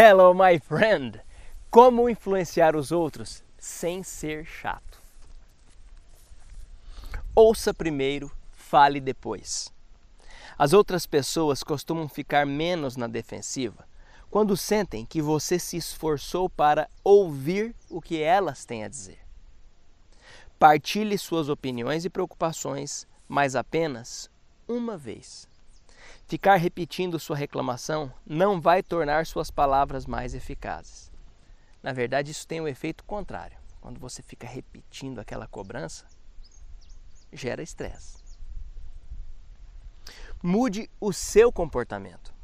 Hello, my friend! Como influenciar os outros sem ser chato? Ouça primeiro, fale depois. As outras pessoas costumam ficar menos na defensiva quando sentem que você se esforçou para ouvir o que elas têm a dizer. Partilhe suas opiniões e preocupações, mas apenas uma vez. Ficar repetindo sua reclamação não vai tornar suas palavras mais eficazes. Na verdade, isso tem o um efeito contrário. Quando você fica repetindo aquela cobrança, gera estresse. Mude o seu comportamento.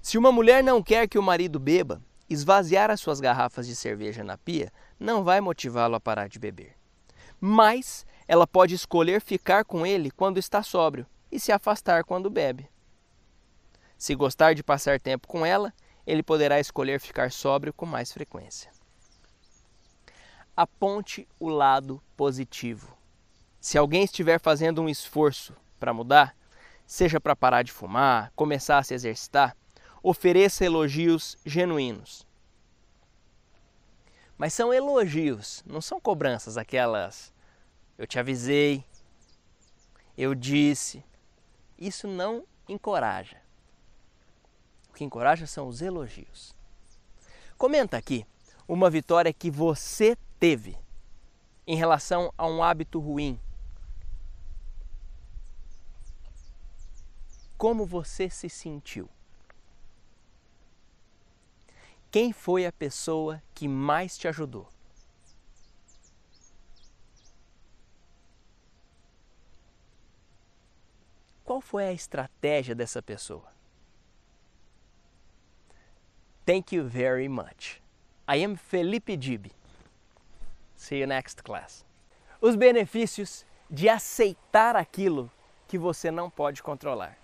Se uma mulher não quer que o marido beba, esvaziar as suas garrafas de cerveja na pia não vai motivá-lo a parar de beber mas ela pode escolher ficar com ele quando está sóbrio e se afastar quando bebe. Se gostar de passar tempo com ela, ele poderá escolher ficar sóbrio com mais frequência. Aponte o lado positivo. Se alguém estiver fazendo um esforço para mudar, seja para parar de fumar, começar a se exercitar, ofereça elogios genuínos. Mas são elogios, não são cobranças aquelas eu te avisei, eu disse. Isso não encoraja. O que encoraja são os elogios. Comenta aqui uma vitória que você teve em relação a um hábito ruim. Como você se sentiu? Quem foi a pessoa que mais te ajudou? qual foi a estratégia dessa pessoa? Thank you very much. I am Felipe Dib. See you next class. Os benefícios de aceitar aquilo que você não pode controlar.